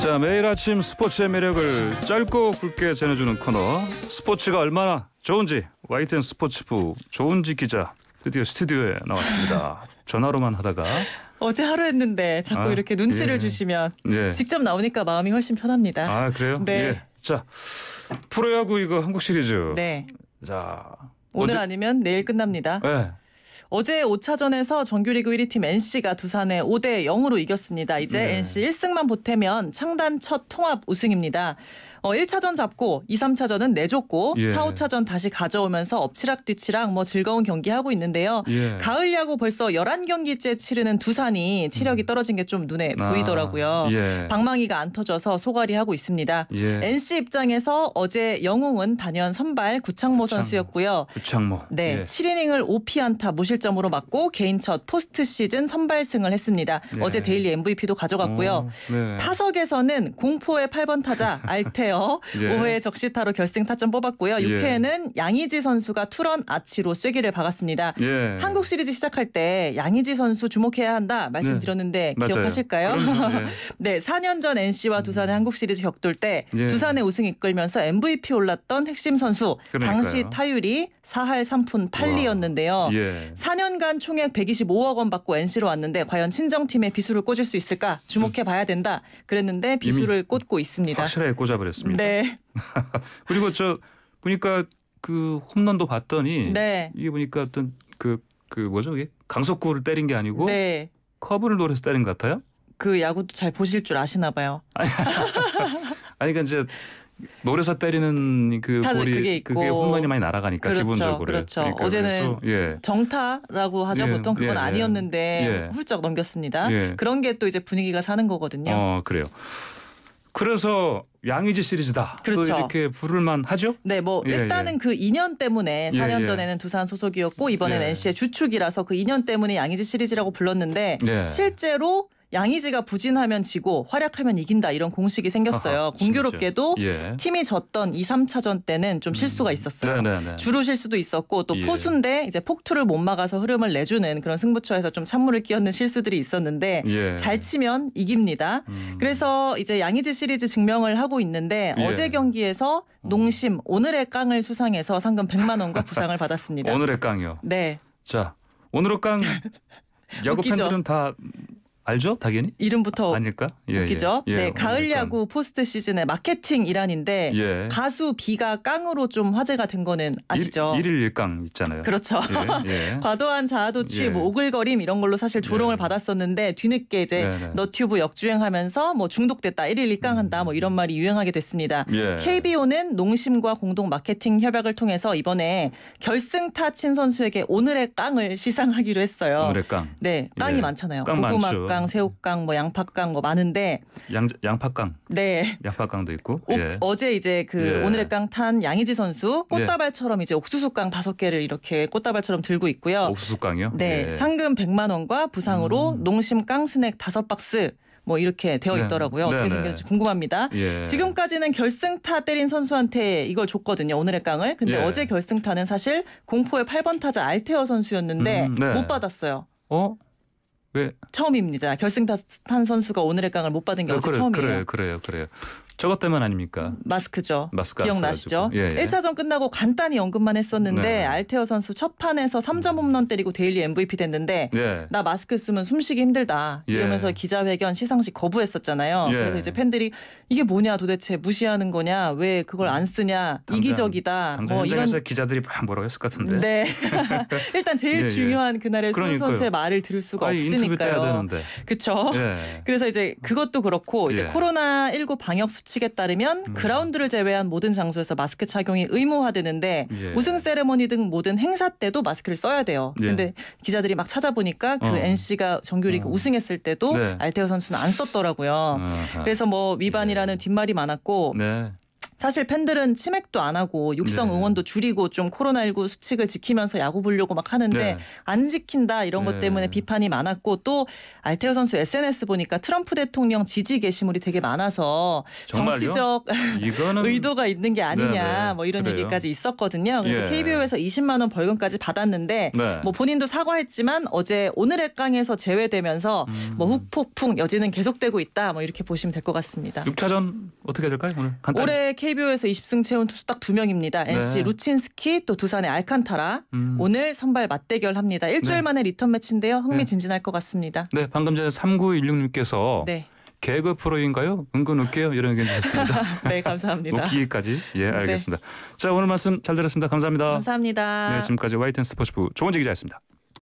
자 매일 아침 스포츠의 매력을 짧고 굵게 전해주는 코너 스포츠가 얼마나 좋은지 와이 n 스포츠부 좋은지 기자 드디어 스튜디오에 나왔습니다. 전화로만 하다가 어제 하루 했는데 자꾸 아, 이렇게 눈치를 예. 주시면 예. 직접 나오니까 마음이 훨씬 편합니다. 아 그래요? 네. 예. 자 프로야구 이거 한국 시리즈. 네. 자 오늘 어제... 아니면 내일 끝납니다. 네. 어제 5차전에서 정규리그 1위 팀 NC가 두산에 5대 0으로 이겼습니다. 이제 네. NC 1승만 보태면 창단 첫 통합 우승입니다. 어, 1차전 잡고 2, 3차전은 내줬고 예. 4, 5차전 다시 가져오면서 엎치락뒤치락 뭐 즐거운 경기하고 있는데요. 예. 가을 야구 벌써 11경기째 치르는 두산이 체력이 음. 떨어진 게 좀 눈에 아, 보이더라고요. 예. 방망이가 안 터져서 소갈이 하고 있습니다. 예. NC 입장에서 어제 영웅은 단연 선발 구창모, 구창 선수였고요. 구창모. 네. 예. 7이닝을 5피안타 무시 무실점으로 맞고 개인 첫 포스트 시즌 선발승을 했습니다. 네. 어제 데일리 MVP도 가져갔고요. 오, 어, 네. 타석에서는 공포의 8번 타자 알테어 예. 5회 적시타로 결승 타점 뽑았고요. 6회에는 예. 양의지 선수가 투런 아치로 쐐기를 박았습니다. 예. 한국 시리즈 시작할 때 양의지 선수 주목해야 한다 말씀드렸는데 네. 기억하실까요? 그 네, 4년 전 NC와 음. 두산의 한국 시리즈 격돌 때 예. 두산의 우승 이끌면서 MVP 올랐던 핵심 선수 그러니까요. 당시 타율이 4할 3푼 8리였는데요. 예. 4년간 총액 125억 원 받고 NC로 왔는데 과연 친정팀에 비수를 꽂을 수 있을까 주목해 봐야 된다. 그랬는데 비수를 꽂고 있습니다. 확실하게 꽂아버렸습니다. 네. 그리고 저 보니까 그 홈런도 봤더니 네. 이게 보니까 어떤 그그 그 뭐죠 이게 강속구를 때린 게 아니고 네. 커브를 노려서 때린 것 같아요. 그 야구도 잘 보실 줄 아시나 봐요. 아니, 아니 그러니까 이제 노래사 때리는 그 볼이 그게, 있고. 그 홈런이 많이 날아가니까 그렇죠, 기본적으로 그렇죠. 그러니까 어제는 그래서, 예. 정타라고 하죠 예, 보통 그건 예, 예. 아니었는데 예. 훌쩍 넘겼습니다. 예. 그런 게 또 이제 분위기가 사는 거거든요. 어 그래요. 그래서 양의지 시리즈다. 그렇죠. 또 이렇게 부를만 하죠? 네, 뭐 예, 일단은 예. 그 2년 때문에 4년 예, 전에는 두산 소속이었고 이번엔 예. NC의 주축이라서 그 2년 때문에 양의지 시리즈라고 불렀는데 실제로 양의지가 부진하면 지고 활약하면 이긴다 이런 공식이 생겼어요. 아하, 공교롭게도 예. 팀이 졌던 2, 3차전 때는 좀 실수가 음. 있었어요. 음. 주루 실수도 있었고 또 예. 포수인데 이제 폭투를 못 막아서 흐름을 내주는 그런 승부처에서 좀 찬물을 끼얹는 실수들이 있었는데 예. 잘 치면 이깁니다. 음. 그래서 이제 양의지 시리즈 증명을 하고 있는데 예. 어제 경기에서 음. 농심 오늘의 깡을 수상해서 상금 100만 원과 부상을 받았습니다. 오늘의 깡이요. 네. 자 오늘의 깡 야구 팬들은 다 알죠, 당연히. 이름부터 아, 아닐까? 예, 웃기죠. 예, 네, 예. 네, 가을 야구 포스트 시즌의 마케팅 일환인데 예. 가수 비가 깡으로 좀 화제가 된 거는 아시죠? 일, 일 일강 있잖아요. 그렇죠. 예, 예. 과도한 자아도취, 뭐 오글거림 이런 걸로 사실 조롱을 받았었는데 뒤늦게 이제 네네. 네. 너튜브 역주행하면서 뭐 중독됐다, 일일 일강한다, 뭐 이런 음. 말이 유행하게 됐습니다. KBO는 농심과 공동 마케팅 협약을 통해서 이번에 결승타 친 선수에게 오늘의 깡을 시상하기로 했어요. 오늘의 깡. 네, 깡이 많잖아요. 깡 고구마 많죠. 깡. 고추강, 새우강, 뭐 양파강 뭐 많은데 양 양파강. 네. 양파강도 있고. 오, 예. 어제 이제 그 예. 오늘의 강탄 양의지 선수 예. 꽃다발처럼 이제 옥수수강 다섯 개를 이렇게 꽃다발처럼 들고 있고요. 옥수수강이요? 네. 예. 상금 100만 원과 부상으로 음. 농심깡 스낵 다섯 박스 뭐 이렇게 되어 네. 있더라고요. 네. 어떻게 네. 생겼는지 궁금합니다. 예. 지금까지는 결승타 때린 선수한테 이걸 줬거든요. 오늘의 깡을. 근데 예. 어제 결승타는 사실 공포의 8번 타자 알테어 선수였는데 음, 네. 못 받았어요. 어? 왜? 처음입니다. 결승탄 선수가 오늘의 강을 못 받은 게 네, 어제 그래, 처음이에요. 그래요, 그래요, 그래요. 저것 때문 아닙니까? 마스크죠. 마스크 기억나시죠? 예, 예. 1차전 끝나고 간단히 언급만 했었는데 네. 알테어 선수 첫 판에서 3점 홈런 때리고 데일리 MVP 됐는데 예. 나 마스크 쓰면 숨쉬기 힘들다 예. 이러면서 기자회견 시상식 거부했었잖아요. 예. 그래서 이제 팬들이 이게 뭐냐 도대체 무시하는 거냐 왜 그걸 안 쓰냐 당장, 이기적이다. 당장 뭐 이런 기자들이 막 뭐라고 했을 것 같은데. 네. 일단 제일 예, 중요한 그날의 그러 선수의 말을 들을 수가 없으니까. 그러니까요. 그렇죠. 예. 그래서 이제 그것도 그렇고 이제 예. 코로나 19 방역 수칙에 따르면 음. 그라운드를 제외한 모든 장소에서 마스크 착용이 의무화되는데 예. 우승 세레머니등 모든 행사 때도 마스크를 써야 돼요. 예. 근데 기자들이 막 찾아보니까 그 어. NC가 정규리그 어. 우승했을 때도 네. 알테오 선수는 안 썼더라고요. 아하. 그래서 뭐 위반이라는 예. 뒷말이 많았고 네. 사실 팬들은 치맥도 안 하고 육성 네. 응원도 줄이고 좀 코로나19 수칙을 지키면서 야구 보려고 막 하는데 네. 안 지킨다 이런 것 네. 때문에 비판이 많았고 또 알테오 선수 SNS 보니까 트럼프 대통령 지지 게시물이 되게 많아서 정말요? 정치적 의도가 있는 게 아니냐 네, 네. 뭐 이런 그래요? 얘기까지 있었거든요. 그래서 예. KBO에서 20만 원 벌금까지 받았는데 뭐 본인도 사과했지만 어제 오늘의 강에서 제외되면서 음. 뭐 후폭풍 여지는 계속되고 있다 뭐 이렇게 보시면 될 것 같습니다. 6차전 어떻게 될까요 오늘? 간단히. 올해 KBO에서 20승 채운 투수 딱 두 명입니다. 네. NC 루친스키 또 두산의 알칸타라 음. 오늘 선발 맞대결 합니다. 일주일 네. 만에 리턴 매치인데요. 흥미진진할 네. 것 같습니다. 네, 방금 전에 3916님께서 네. 개그 프로인가요? 은근 웃게요 이런 의견 주셨습니다. 네, 감사합니다. 웃기기까지 예, 알겠습니다. 네. 자, 오늘 말씀 잘 들었습니다. 감사합니다. 감사합니다. 네, 지금까지 와이튼 스포츠부 조은지 기자였습니다.